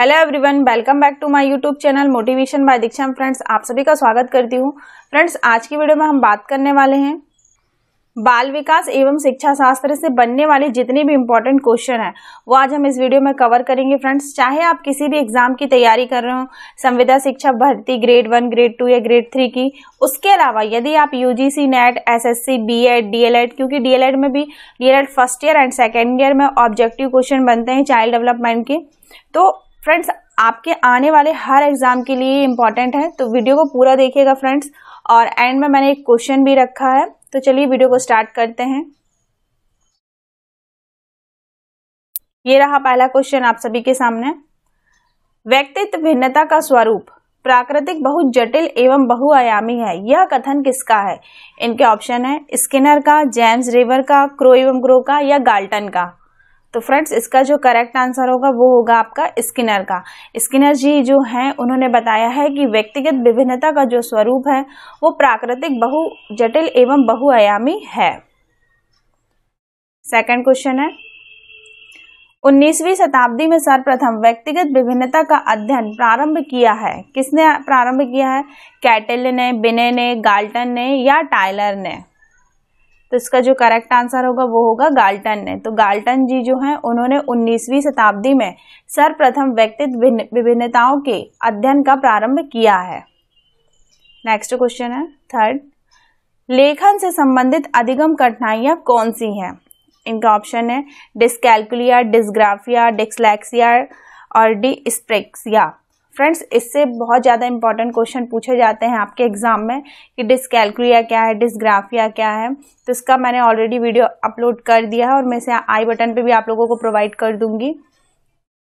hello everyone welcome back to my YouTube channel motivation by Diksha friends आप सभी का स्वागत करती हूँ फ्रेंड्स आज की वीडियो में हम बात करने वाले हैं बाल विकास एवं शिक्षा शास्त्र से बनने वाले जितने भी इम्पोर्टेंट क्वेश्चन हैं वो आज हम इस वीडियो में कवर करेंगे फ्रेंड्स चाहे आप किसी भी एग्जाम की तैयारी कर रहे हो संविदा शिक्षा भर्ती ग्रेड वन ग्रेड टू या ग्रेड थ्री की उसके अलावा यदि आप UGC NET SSC BEd DElEd क्योंकि डीएलएड e में भी DElEd first year and second year में ऑब्जेक्टिव क्वेश्चन बनते हैं चाइल्ड डेवलपमेंट के तो फ्रेंड्स आपके आने वाले हर एग्जाम के लिए इंपॉर्टेंट है तो वीडियो को पूरा देखिएगा फ्रेंड्स और एंड में मैंने एक क्वेश्चन भी रखा है तो चलिए वीडियो को स्टार्ट करते हैं ये रहा पहला क्वेश्चन आप सभी के सामने व्यक्तित्व भिन्नता का स्वरूप प्राकृतिक बहुत जटिल एवं बहुआयामी है यह कथन किसका है इनके ऑप्शन है स्किनर का जेम्स रिवर का क्रो एवं ग्रो का या गाल्टन का तो फ्रेंड्स इसका जो करेक्ट आंसर होगा वो होगा आपका स्किनर का स्किनर जी जो हैं उन्होंने बताया है कि व्यक्तिगत विभिन्नता का जो स्वरूप है वो प्राकृतिक बहु जटिल एवं बहुआयामी है सेकंड क्वेश्चन है उन्नीसवीं शताब्दी में सर्वप्रथम व्यक्तिगत विभिन्नता का अध्ययन प्रारंभ किया है किसने प्रारंभ किया है कैटल ने बिने ने गाल्टन ने या टाइलर ने तो इसका जो करेक्ट आंसर होगा वो होगा गाल्टन ने तो गाल्टन जी जो हैं उन्होंने 19वीं शताब्दी में सर्वप्रथम व्यक्तित्व विभिन्नताओं के अध्ययन का प्रारंभ किया है नेक्स्ट क्वेश्चन है थर्ड लेखन से संबंधित अधिगम कठिनाइयाँ कौन सी हैं इनका ऑप्शन है डिस्कैलकुलिया डिस्ग्राफिया डिस्लैक्सिया और डी स्प्रेक्सिया फ्रेंड्स इससे बहुत ज़्यादा इंपॉर्टेंट क्वेश्चन पूछे जाते हैं आपके एग्ज़ाम में कि डिसकैलक्रिया क्या है डिस्ग्राफिया क्या है तो इसका मैंने ऑलरेडी वीडियो अपलोड कर दिया है और मैं इसे आई बटन पे भी आप लोगों को प्रोवाइड कर दूंगी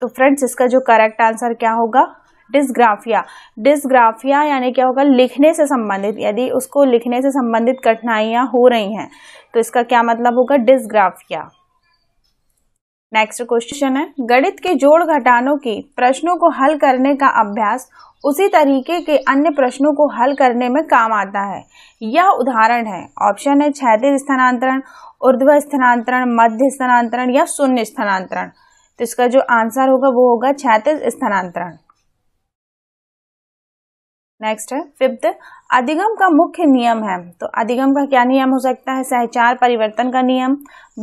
तो फ्रेंड्स इसका जो करेक्ट आंसर क्या होगा डिस्ग्राफिया डिस्ग्राफिया यानी क्या होगा लिखने से संबंधित यदि उसको लिखने से संबंधित कठिनाइयाँ हो रही हैं तो इसका क्या मतलब होगा डिस्ग्राफिया नेक्स्ट क्वेश्चन है गणित के जोड़ घटानों की प्रश्नों को हल करने का अभ्यास उसी तरीके के अन्य प्रश्नों को हल करने में काम आता है यह उदाहरण है ऑप्शन है क्षेत्र स्थानांतरण ऊर्ध्व स्थानांतरण मध्य स्थानांतरण या शून्य स्थानांतरण तो इसका जो आंसर होगा वो होगा क्षेत्र स्थानांतरण नेक्स्ट है फिफ्थ अधिगम का मुख्य नियम है तो अधिगम का क्या नियम हो सकता है सहचार परिवर्तन का नियम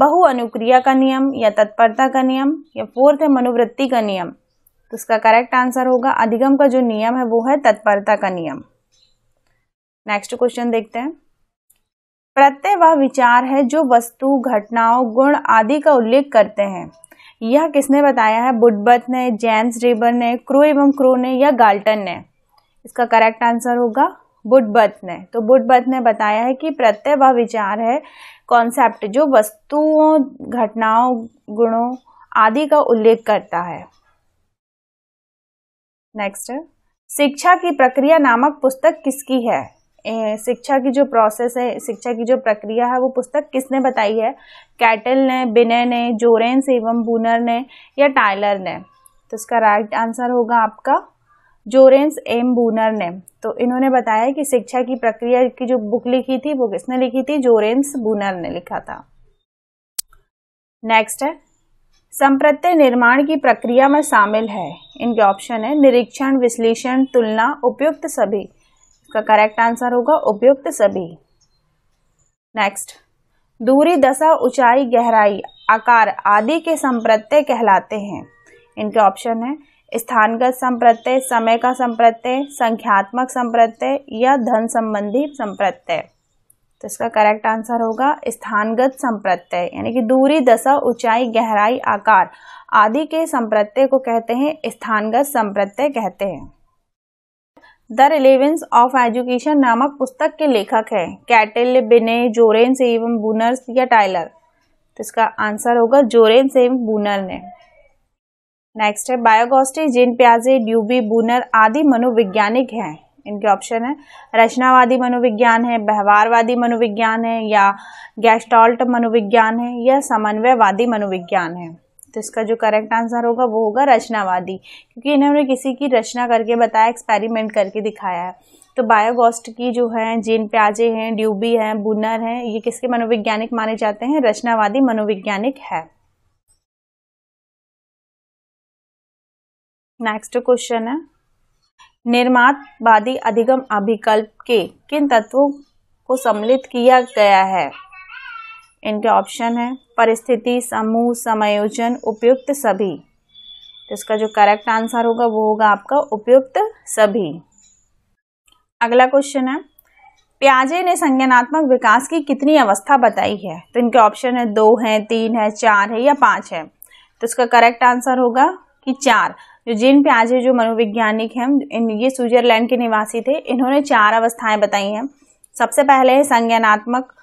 बहु अनुक्रिया का नियम या तत्परता का नियम या फोर्थ है मनोवृत्ति का नियम तो इसका करेक्ट आंसर होगा अधिगम का जो नियम है वो है तत्परता का नियम नेक्स्ट क्वेश्चन देखते हैं प्रत्यय वह विचार है जो वस्तु घटनाओं गुण आदि का उल्लेख करते हैं यह किसने बताया है बुडबत ने जेम्स रेबर ने क्रो एवं क्रो ने या गाल्टन ने इसका करेक्ट आंसर होगा बुटबथ ने तो बत ने बताया है कि प्रत्यय वह विचार है कॉन्सेप्ट जो वस्तुओं घटनाओं गुणों आदि का उल्लेख करता है नेक्स्ट शिक्षा की प्रक्रिया नामक पुस्तक किसकी है शिक्षा की जो प्रोसेस है शिक्षा की जो प्रक्रिया है वो पुस्तक किसने बताई है कैटल ने बिने ने जोरेंस एवं बूनर ने या टाइलर ने तो इसका राइट आंसर होगा आपका जोरेंस एम बूनर ने तो इन्होंने बताया कि शिक्षा की प्रक्रिया की जो बुक लिखी थी वो किसने लिखी थी जोरेंस बूनर ने लिखा था नेक्स्ट है संप्रत्यय निर्माण की प्रक्रिया में शामिल है इनके ऑप्शन है निरीक्षण विश्लेषण तुलना उपयुक्त सभी इसका करेक्ट आंसर होगा उपयुक्त सभी नेक्स्ट दूरी दशा ऊंचाई गहराई आकार आदि के संप्रत्यय कहलाते हैं इनके ऑप्शन है स्थानगत संप्रत्यय समय का संप्रत्यय संख्यात्मक संप्रत्यय या धन संबंधी संप्रत्यय तो इसका करेक्ट आंसर होगा स्थानगत संप्रत्यय यानी कि दूरी दशा ऊंचाई गहराई आकार आदि के संप्रत्यय को कहते हैं स्थानगत संप्रत्यय कहते हैं द रिलेवेंस ऑफ एजुकेशन नामक पुस्तक के लेखक हैं कैटिल बिने जोरेन एवं बुनर्स या टाइलर तो इसका आंसर होगा जोरेन एवं बुनर ने नेक्स्ट है बायोगोस्टी जिन प्याजे ड्यूबी बूनर आदि मनोवैज्ञानिक हैं इनके ऑप्शन है रचनावादी मनोविज्ञान है व्यवहारवादी मनोविज्ञान है या गैस्टॉल्ट मनोविज्ञान है या समन्वयवादी मनोविज्ञान है तो इसका जो करेक्ट आंसर होगा वो होगा रचनावादी क्योंकि इन्होंने किसी की रचना करके बताया एक्सपेरिमेंट करके दिखाया है तो बायोगोस्ट की जो है जीन प्याजे हैं ड्यूबी हैं बुनर हैं ये किसके मनोवैज्ञानिक माने जाते हैं रचनावादी मनोवैज्ञानिक है नेक्स्ट क्वेश्चन है निर्मातवादी अधिगम अभिकल्प के किन तत्वों को सम्मिलित किया गया है इनके ऑप्शन है परिस्थिति समूह समायोजन उपयुक्त सभी तो इसका जो करेक्ट आंसर होगा वो होगा आपका उपयुक्त सभी अगला क्वेश्चन है प्याजे ने संज्ञानात्मक विकास की कितनी अवस्था बताई है तो इनके ऑप्शन है दो है तीन है चार है या पाँच है तो इसका करेक्ट आंसर होगा कि चार जो पे प्याजे जो मनोवैज्ञानिक हैं ये स्विट्जरलैंड के निवासी थे इन्होंने चार अवस्थाएं बताई हैं सबसे पहले है संज्ञानात्मक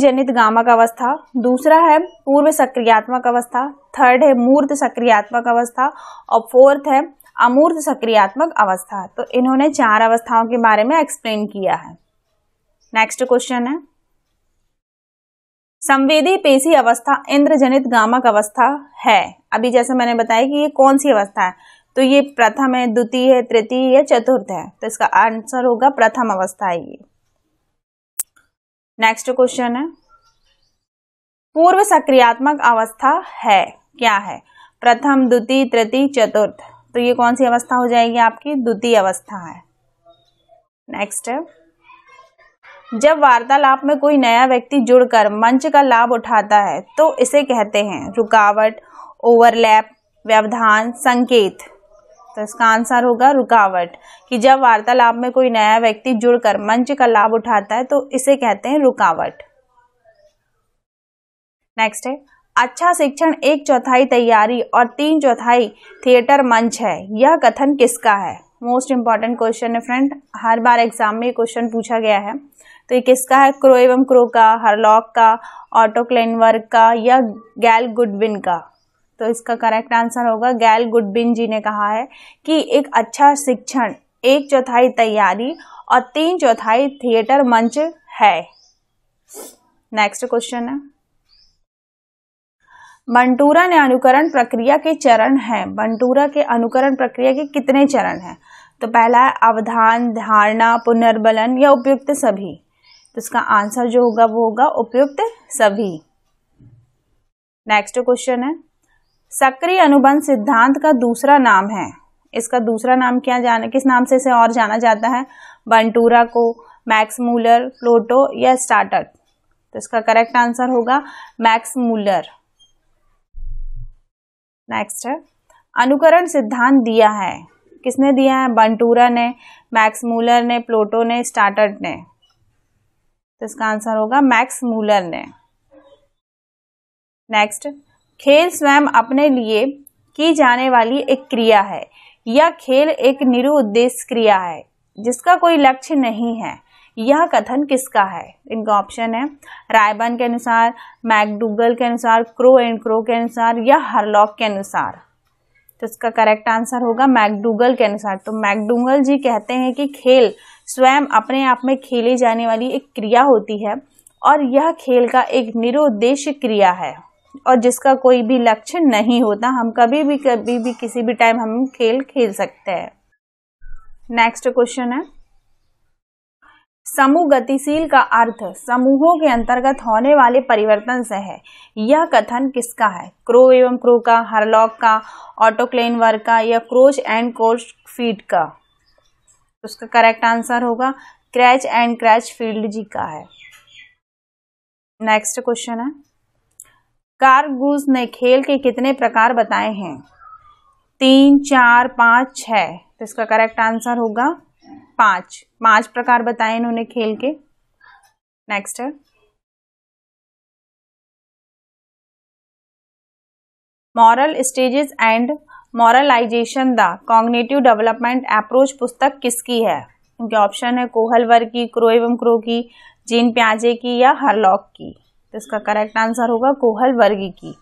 जनित गामक अवस्था दूसरा है पूर्व सक्रियात्मक अवस्था थर्ड है मूर्त सक्रियात्मक अवस्था और फोर्थ है अमूर्त सक्रियात्मक अवस्था तो इन्होंने चार अवस्थाओं के बारे में एक्सप्लेन किया है नेक्स्ट क्वेश्चन है संवेदी पेशी अवस्था इंद्रजनित गामक अवस्था है अभी जैसे मैंने बताया कि ये कौन सी अवस्था है तो ये प्रथम है द्वितीय है तृतीय है चतुर्थ है तो इसका आंसर होगा प्रथम अवस्था है ये नेक्स्ट क्वेश्चन है पूर्व सक्रियात्मक अवस्था है क्या है प्रथम द्वितीय तृतीय चतुर्थ तो ये कौन सी अवस्था हो जाएगी आपकी द्वितीय अवस्था है नेक्स्ट है जब वार्तालाप में कोई नया व्यक्ति जुड़कर मंच का लाभ उठाता है तो इसे कहते हैं रुकावट ओवरलैप व्यवधान संकेत तो इसका आंसर होगा रुकावट कि जब वार्तालाप में कोई नया व्यक्ति जुड़कर मंच का लाभ उठाता है तो इसे कहते हैं रुकावट नेक्स्ट है अच्छा शिक्षण एक चौथाई तैयारी और तीन चौथाई थिएटर मंच है यह कथन किसका है मोस्ट इम्पॉर्टेंट क्वेश्चन है फ्रेंड हर बार एग्जाम में क्वेश्चन पूछा गया है तो ये किसका है क्रो एवं क्रो का हरलॉक का ऑटो का या गैल गुडबिन का तो इसका करेक्ट आंसर होगा गैल गुडबिन जी ने कहा है कि एक अच्छा शिक्षण एक चौथाई तैयारी और तीन चौथाई थिएटर मंच है नेक्स्ट क्वेश्चन है बंटूरा ने अनुकरण प्रक्रिया के चरण हैं बंटूरा के अनुकरण प्रक्रिया के कितने चरण हैं तो पहला है अवधान धारणा पुनर्बलन या उपयुक्त सभी तो इसका आंसर जो होगा वो होगा उपयुक्त सभी नेक्स्ट क्वेश्चन है सक्रिय अनुबंध सिद्धांत का दूसरा नाम है इसका दूसरा नाम क्या जाना किस नाम से इसे और जाना जाता है बंटूरा को मैक्स मूलर प्लोटो या स्टार्टअप तो इसका करेक्ट आंसर होगा मैक्स मूलर नेक्स्ट है अनुकरण सिद्धांत दिया है किसने दिया है बंटूरा ने मैक्स मूलर ने प्लोटो ने स्टार्टअप ने तो इसका आंसर होगा मैक्स मूलर ने नेक्स्ट खेल स्वयं अपने लिए की जाने वाली एक क्रिया है यह खेल एक उद्देश्य क्रिया है जिसका कोई लक्ष्य नहीं है यह कथन किसका है इनका ऑप्शन है रायबन के अनुसार मैकडूगल के अनुसार क्रो एंड क्रो के अनुसार या हरलॉक के अनुसार तो इसका करेक्ट आंसर होगा मैकडूगल के अनुसार तो मैकडूगल जी कहते हैं कि खेल स्वयं अपने आप में खेले जाने वाली एक क्रिया होती है और यह खेल का एक निरुद्देश्य क्रिया है और जिसका कोई भी लक्ष्य नहीं होता हम कभी भी कभी भी किसी भी टाइम हम खेल खेल सकते हैं नेक्स्ट क्वेश्चन है समूह गतिशील का अर्थ समूहों के अंतर्गत होने वाले परिवर्तन से है यह कथन किसका है क्रो एवं क्रो का हरलॉक का ऑटोक्लेन वर्ग का या क्रोच एंड क्रोच फीड का उसका करेक्ट आंसर होगा क्रैच एंड क्रैच फील्ड जी का है नेक्स्ट क्वेश्चन है कारगूज ने खेल के कितने प्रकार बताए हैं तीन चार पाँच छ तो इसका करेक्ट आंसर होगा पांच पांच प्रकार बताए इन्होंने खेल के नेक्स्ट है moral stages and moralization the cognitive development approach पुस्तक किसकी है उनके ऑप्शन है कोहलवर की क्रो एवं क्रो की जीन प्याजे की या हरलॉक की तो इसका करेक्ट आंसर होगा कोहल वर्गी की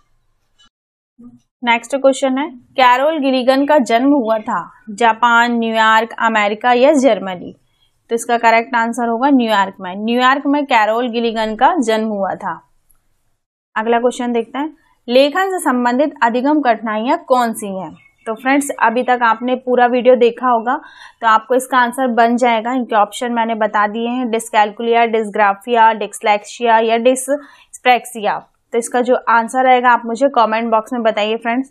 नेक्स्ट क्वेश्चन है कैरोल गिरीगन का जन्म हुआ था जापान न्यूयॉर्क अमेरिका या जर्मनी तो इसका करेक्ट आंसर होगा न्यूयॉर्क में न्यूयॉर्क में कैरोल गिलीगन का जन्म हुआ था अगला क्वेश्चन देखते हैं लेखन से संबंधित अधिगम कठिनाइयाँ कौन सी हैं तो फ्रेंड्स अभी तक आपने पूरा वीडियो देखा होगा तो आपको इसका आंसर बन जाएगा इनके ऑप्शन मैंने बता दिए हैं डिसकैलकुलिया डिस्ग्राफिया डिस्लैक्सिया या डिस्प्रेक्सिया तो इसका जो आंसर आएगा आप मुझे कमेंट बॉक्स में बताइए फ्रेंड्स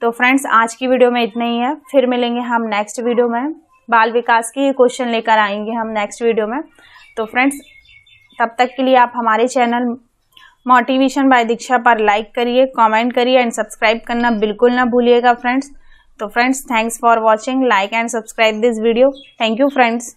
तो फ्रेंड्स आज की वीडियो में इतना ही है फिर मिलेंगे हम नेक्स्ट वीडियो में बाल विकास के क्वेश्चन लेकर आएंगे हम नेक्स्ट वीडियो में तो फ्रेंड्स तब तक के लिए आप हमारे चैनल मोटिवेशन बाय दीक्षा पर लाइक करिए कमेंट करिए एंड सब्सक्राइब करना बिल्कुल ना भूलिएगा फ्रेंड्स तो friends thanks for watching like and subscribe this video thank you friends